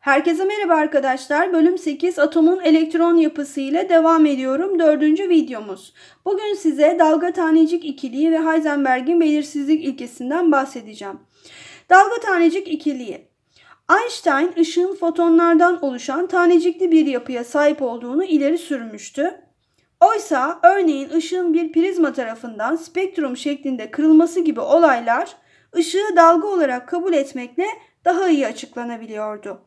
Herkese merhaba arkadaşlar. Bölüm 8 atomun elektron yapısı ile devam ediyorum. Dördüncü videomuz. Bugün size dalga tanecik ikiliği ve Heisenberg'in belirsizlik ilkesinden bahsedeceğim. Dalga tanecik ikiliği. Einstein ışığın fotonlardan oluşan tanecikli bir yapıya sahip olduğunu ileri sürmüştü. Oysa örneğin ışığın bir prizma tarafından spektrum şeklinde kırılması gibi olaylar ışığı dalga olarak kabul etmekle daha iyi açıklanabiliyordu.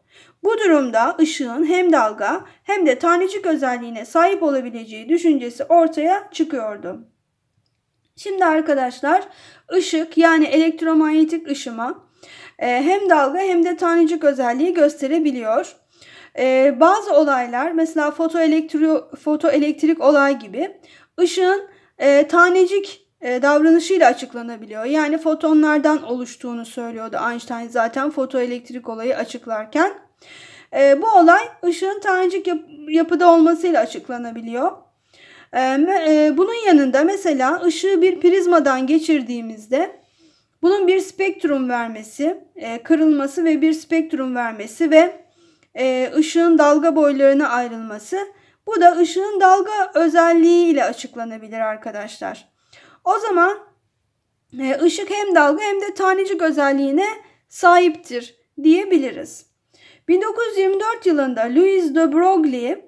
Bu durumda ışığın hem dalga hem de tanecik özelliğine sahip olabileceği düşüncesi ortaya çıkıyordu. Şimdi arkadaşlar ışık yani elektromanyetik ışıma e, hem dalga hem de tanecik özelliği gösterebiliyor. E, bazı olaylar mesela fotoelektrik olay gibi ışığın e, tanecik e, davranışıyla açıklanabiliyor. Yani fotonlardan oluştuğunu söylüyordu Einstein zaten fotoelektrik olayı açıklarken. E, bu olay ışığın tanecik yapıda olmasıyla açıklanabiliyor. E, bunun yanında mesela ışığı bir prizmadan geçirdiğimizde bunun bir spektrum vermesi, kırılması ve bir spektrum vermesi ve ışığın dalga boylarına ayrılması. Bu da ışığın dalga özelliği ile açıklanabilir arkadaşlar. O zaman e, ışık hem dalga hem de tanecik özelliğine sahiptir diyebiliriz. 1924 yılında Louis de Broglie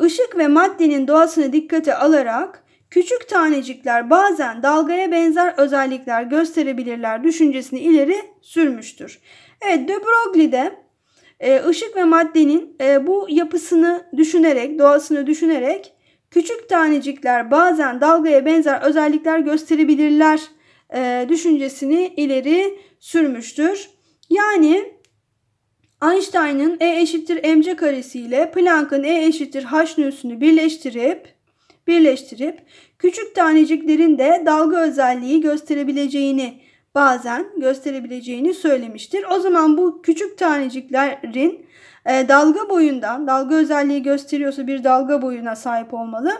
ışık ve maddenin doğasını dikkate alarak küçük tanecikler bazen dalgaya benzer özellikler gösterebilirler düşüncesini ileri sürmüştür. Evet de Broglie de e, ışık ve maddenin e, bu yapısını düşünerek, doğasını düşünerek Küçük tanecikler bazen dalgaya benzer özellikler gösterebilirler e, düşüncesini ileri sürmüştür. Yani Einstein'ın E eşittir mc karesi ile Planck'ın E eşittir h nüsünü birleştirip birleştirip küçük taneciklerin de dalga özelliği gösterebileceğini bazen gösterebileceğini söylemiştir. O zaman bu küçük taneciklerin e, dalga boyundan, dalga özelliği gösteriyorsa bir dalga boyuna sahip olmalı.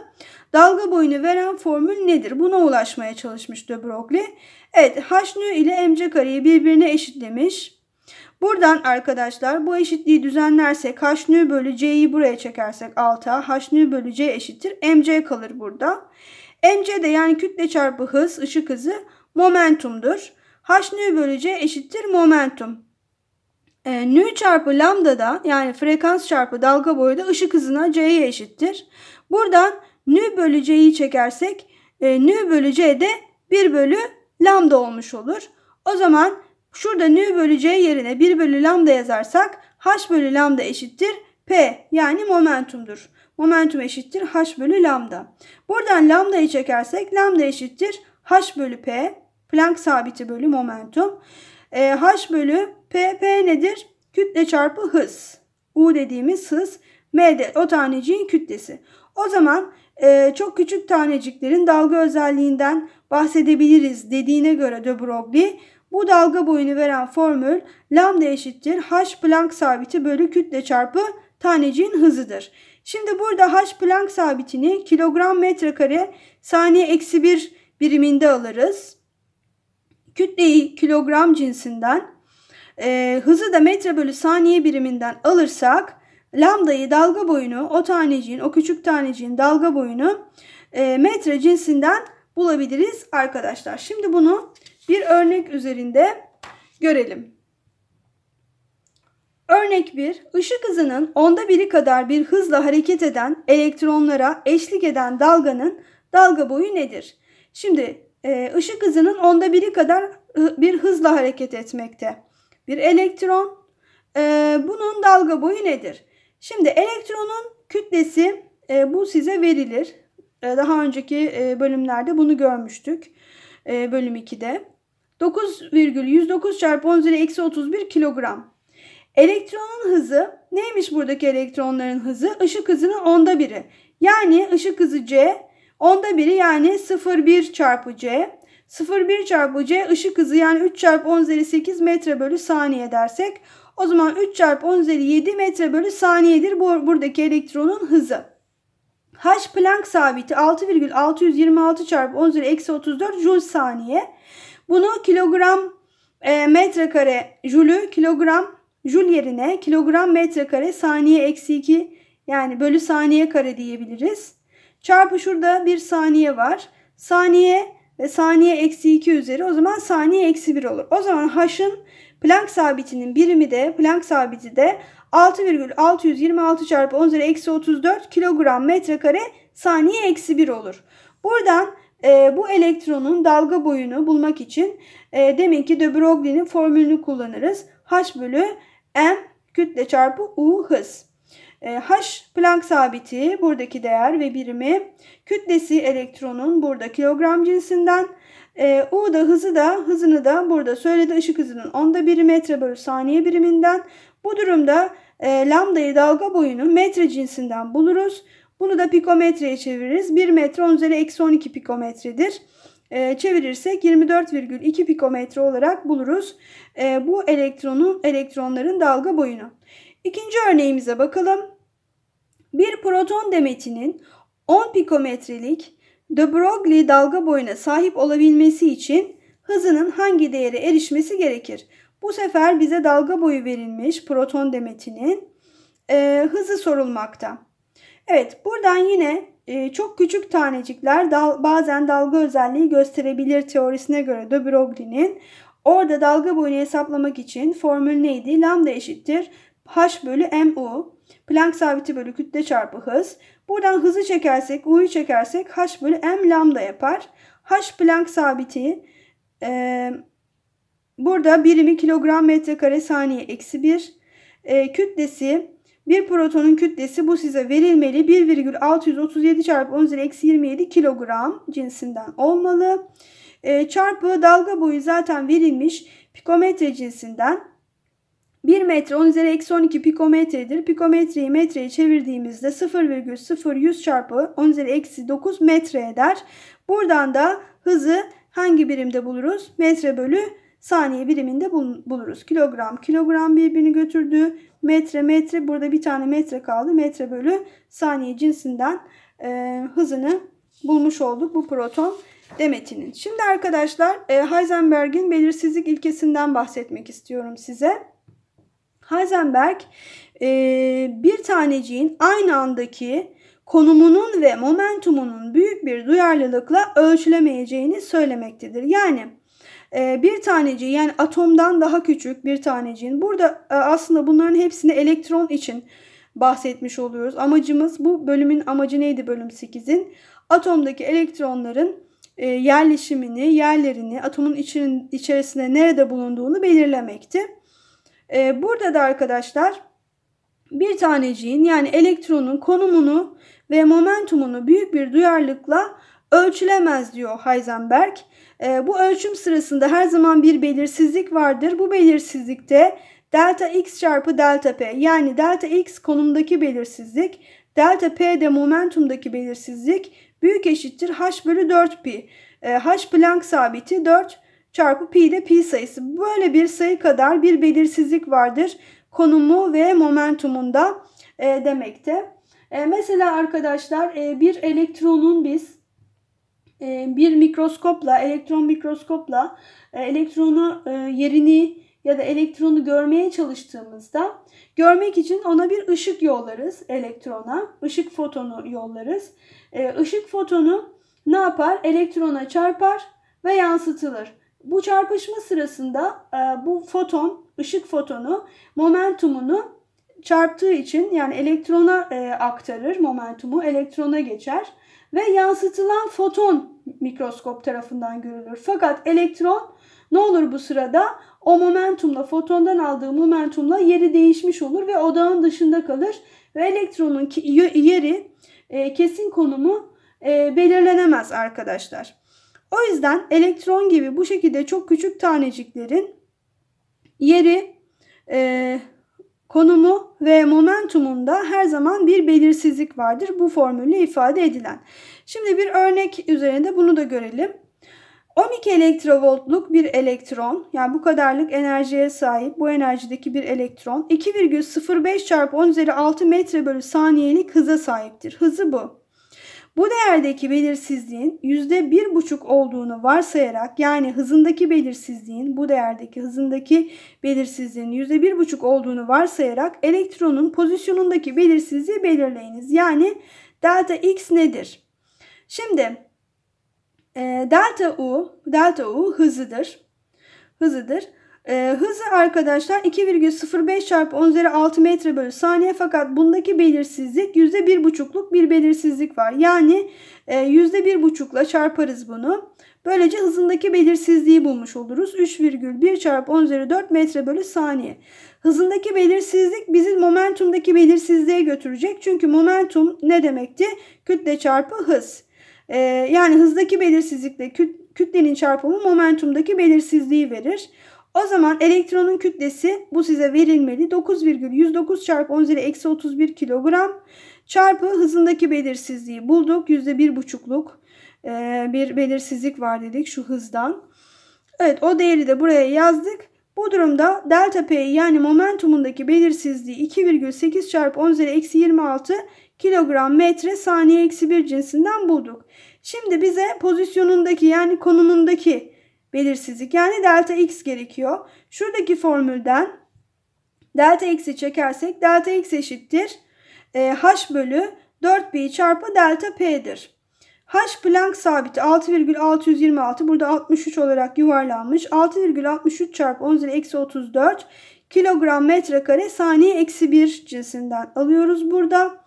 Dalga boyunu veren formül nedir? Buna ulaşmaya çalışmış de Broglie. Evet, h ile mc kareyi birbirine eşitlemiş. Buradan arkadaşlar bu eşitliği düzenlersek h bölü c'yi buraya çekersek 6'a h bölü c eşittir. mc kalır burada. mc de yani kütle çarpı hız, ışık hızı momentumdur. h bölü c eşittir momentum. E, nü çarpı lambda da yani frekans çarpı dalga boyu da ışık hızına c'ye eşittir. Buradan nü bölü c'yi çekersek e, nü bölü c de 1 bölü lambda olmuş olur. O zaman şurada nü bölü c yerine 1 bölü lambda yazarsak h bölü lambda eşittir p yani momentumdur. Momentum eşittir h bölü lambda. Buradan lambdayı çekersek lambda eşittir h bölü p Planck sabiti bölü momentum. E, H bölü P, P nedir? Kütle çarpı hız. U dediğimiz hız. M o taneciğin kütlesi. O zaman e, çok küçük taneciklerin dalga özelliğinden bahsedebiliriz dediğine göre de Broglie bu dalga boyunu veren formül lambda eşittir h Planck sabiti bölü kütle çarpı taneciğin hızıdır. Şimdi burada h Planck sabitini kilogram metre kare saniye eksi bir biriminde alırız kütleyi kilogram cinsinden, e, hızı da metre bölü saniye biriminden alırsak lambdayı dalga boyunu o taneciğin o küçük taneciğin dalga boyunu e, metre cinsinden bulabiliriz arkadaşlar. Şimdi bunu bir örnek üzerinde görelim. Örnek 1. Işık hızının onda biri kadar bir hızla hareket eden elektronlara eşlik eden dalganın dalga boyu nedir? Şimdi e, ışık hızının onda biri kadar bir hızla hareket etmekte. Bir elektron. E, bunun dalga boyu nedir? Şimdi elektronun kütlesi e, bu size verilir. Daha önceki bölümlerde bunu görmüştük. Bölüm 2'de. 9,109 çarpı 10 üzeri eksi 31 kilogram. Elektronun hızı neymiş buradaki elektronların hızı? Işık hızının onda biri. Yani ışık hızı c Onda biri yani 0,1 çarpı c. 0,1 çarpı c ışık hızı yani 3 çarpı 10 üzeri 8 metre bölü saniye dersek o zaman 3 çarpı 10 üzeri 7 metre bölü saniyedir bu, buradaki elektronun hızı. H Planck sabiti 6,626 çarpı 10 üzeri eksi 34 joule saniye. Bunu kilogram e, metrekare jülü kilogram joule yerine kilogram metrekare saniye eksi 2 yani bölü saniye kare diyebiliriz. Çarpı şurada bir saniye var. Saniye ve saniye eksi 2 üzeri o zaman saniye eksi 1 olur. O zaman h'ın Planck sabitinin birimi de Planck sabiti de 6,626 çarpı 10 üzeri eksi 34 kilogram metrekare saniye eksi 1 olur. Buradan e, bu elektronun dalga boyunu bulmak için e, demek ki de Broglie'nin formülünü kullanırız. H bölü m kütle çarpı u hız. E, H Planck sabiti buradaki değer ve birimi. Kütlesi elektronun burada kilogram cinsinden. E, U da hızı da hızını da burada söyledi ışık hızının onda biri metre bölü saniye biriminden. Bu durumda e, lambdayı dalga boyunu metre cinsinden buluruz. Bunu da pikometreye çeviririz. 1 metre 10 üzeri eksi 12 pikometredir. E, çevirirsek 24,2 pikometre olarak buluruz. E, bu elektronun elektronların dalga boyunu. İkinci örneğimize bakalım. Bir proton demetinin 10 pikometrelik de Broglie dalga boyuna sahip olabilmesi için hızının hangi değere erişmesi gerekir? Bu sefer bize dalga boyu verilmiş proton demetinin e, hızı sorulmakta. Evet buradan yine e, çok küçük tanecikler dal, bazen dalga özelliği gösterebilir teorisine göre de Broglie'nin. Orada dalga boyunu hesaplamak için formül neydi? Lambda eşittir H bölü mu. Planck sabiti bölü kütle çarpı hız. Buradan hızı çekersek, u'yu çekersek h bölü m lambda yapar. h Planck sabiti e, burada birimi kilogram metre kare saniye eksi 1. E, kütlesi bir protonun kütlesi bu size verilmeli 1,637 çarpı 10 üzeri eksi 27 kilogram cinsinden olmalı. E, çarpı dalga boyu zaten verilmiş pikometre cinsinden 1 metre 10 üzeri eksi 12 pikometredir. Pikometreyi metreye çevirdiğimizde 0,0100 çarpı 10 üzeri eksi 9 metre eder. Buradan da hızı hangi birimde buluruz? Metre bölü saniye biriminde buluruz. Kilogram kilogram birbirini götürdü. Metre metre burada bir tane metre kaldı. Metre bölü saniye cinsinden e, hızını bulmuş olduk bu proton demetinin. Şimdi arkadaşlar e, Heisenberg'in belirsizlik ilkesinden bahsetmek istiyorum size. Heisenberg e, bir taneciğin aynı andaki konumunun ve momentumunun büyük bir duyarlılıkla ölçülemeyeceğini söylemektedir. Yani e, bir taneci yani atomdan daha küçük bir taneciğin burada e, aslında bunların hepsini elektron için bahsetmiş oluyoruz. Amacımız bu bölümün amacı neydi bölüm 8'in? Atomdaki elektronların yerleşimini, yerlerini, atomun içerisinde nerede bulunduğunu belirlemekti. E, burada da arkadaşlar bir taneciğin yani elektronun konumunu ve momentumunu büyük bir duyarlılıkla ölçülemez diyor Heisenberg. E, bu ölçüm sırasında her zaman bir belirsizlik vardır. Bu belirsizlikte delta x çarpı delta p yani delta x konumdaki belirsizlik, delta p de momentumdaki belirsizlik büyük eşittir h bölü 4 pi. E, h Planck sabiti 4 çarpı pi de pi sayısı. Böyle bir sayı kadar bir belirsizlik vardır konumu ve momentumunda e, demekte. E, mesela arkadaşlar e, bir elektronun biz e, bir mikroskopla, elektron mikroskopla e, elektronu e, yerini ya da elektronu görmeye çalıştığımızda görmek için ona bir ışık yollarız elektrona. ışık fotonu yollarız. E, ışık fotonu ne yapar? Elektrona çarpar ve yansıtılır. Bu çarpışma sırasında e, bu foton, ışık fotonu momentumunu çarptığı için yani elektrona e, aktarır momentumu, elektrona geçer ve yansıtılan foton mikroskop tarafından görülür. Fakat elektron ne olur bu sırada? O momentumla, fotondan aldığı momentumla yeri değişmiş olur ve odağın dışında kalır ve elektronun yeri, e, kesin konumu belirlenemez arkadaşlar. O yüzden elektron gibi bu şekilde çok küçük taneciklerin yeri, e, konumu ve momentumunda her zaman bir belirsizlik vardır. Bu formülle ifade edilen. Şimdi bir örnek üzerinde bunu da görelim. 12 elektrovoltluk bir elektron yani bu kadarlık enerjiye sahip bu enerjideki bir elektron 2,05 çarpı 10 üzeri 6 metre bölü saniyelik hıza sahiptir. Hızı bu. Bu değerdeki belirsizliğin %1,5 olduğunu varsayarak yani hızındaki belirsizliğin bu değerdeki hızındaki belirsizliğin %1,5 olduğunu varsayarak elektronun pozisyonundaki belirsizliği belirleyiniz. Yani delta x nedir? Şimdi e, delta u, delta u hızıdır. Hızıdır. E, hızı arkadaşlar 2,05 çarpı 10 üzeri 6 metre bölü saniye fakat bundaki belirsizlik %1,5'luk bir belirsizlik var. Yani e, %1,5'la çarparız bunu. Böylece hızındaki belirsizliği bulmuş oluruz. 3,1 çarpı 10 üzeri 4 metre bölü saniye. Hızındaki belirsizlik bizi momentumdaki belirsizliğe götürecek. Çünkü momentum ne demekti? Kütle çarpı hız. Ee, yani hızdaki belirsizlikle küt, kütlenin çarpımı momentumdaki belirsizliği verir. O zaman elektronun kütlesi bu size verilmeli. 9,109 çarpı 10 üzeri eksi 31 kilogram çarpı hızındaki belirsizliği bulduk. yüzde bir buçukluk e, bir belirsizlik var dedik şu hızdan. Evet o değeri de buraya yazdık. Bu durumda delta P yani momentumundaki belirsizliği 2,8 çarpı 10 üzeri eksi 26 kilogram metre saniye eksi 1 cinsinden bulduk. Şimdi bize pozisyonundaki yani konumundaki belirsizlik. Yani delta x gerekiyor. Şuradaki formülden delta x'i çekersek delta x eşittir. E, h bölü 4b çarpı delta p'dir. H Planck sabiti 6,626 burada 63 olarak yuvarlanmış. 6,63 çarpı 10 üzeri eksi 34 kilogram metrekare saniye eksi 1 cinsinden alıyoruz burada.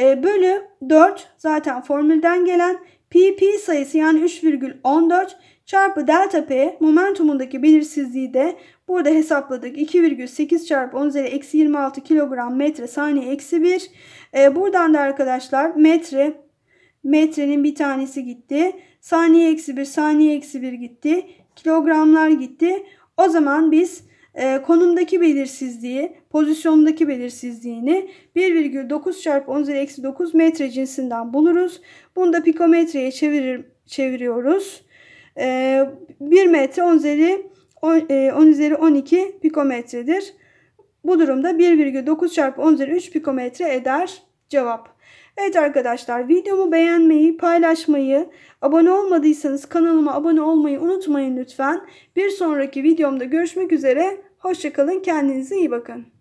E, bölü 4 zaten formülden gelen pp sayısı yani 3,14 çarpı delta P momentumundaki belirsizliği de burada hesapladık. 2,8 çarpı 10 üzeri eksi 26 kilogram metre saniye eksi 1. E, ee, buradan da arkadaşlar metre metrenin bir tanesi gitti. Saniye eksi 1 saniye eksi 1 gitti. Kilogramlar gitti. O zaman biz e, konumdaki belirsizliği, pozisyondaki belirsizliğini 1,9 çarpı 10 üzeri eksi 9 metre cinsinden buluruz. Bunu da pikometreye çevirir, çeviriyoruz. 1 ee, metre 10 üzeri 10 e, üzeri 12 pikometredir. Bu durumda 1,9 çarpı 10 üzeri 3 pikometre eder cevap. Evet arkadaşlar videomu beğenmeyi, paylaşmayı, abone olmadıysanız kanalıma abone olmayı unutmayın lütfen. Bir sonraki videomda görüşmek üzere. Hoşçakalın kendinize iyi bakın.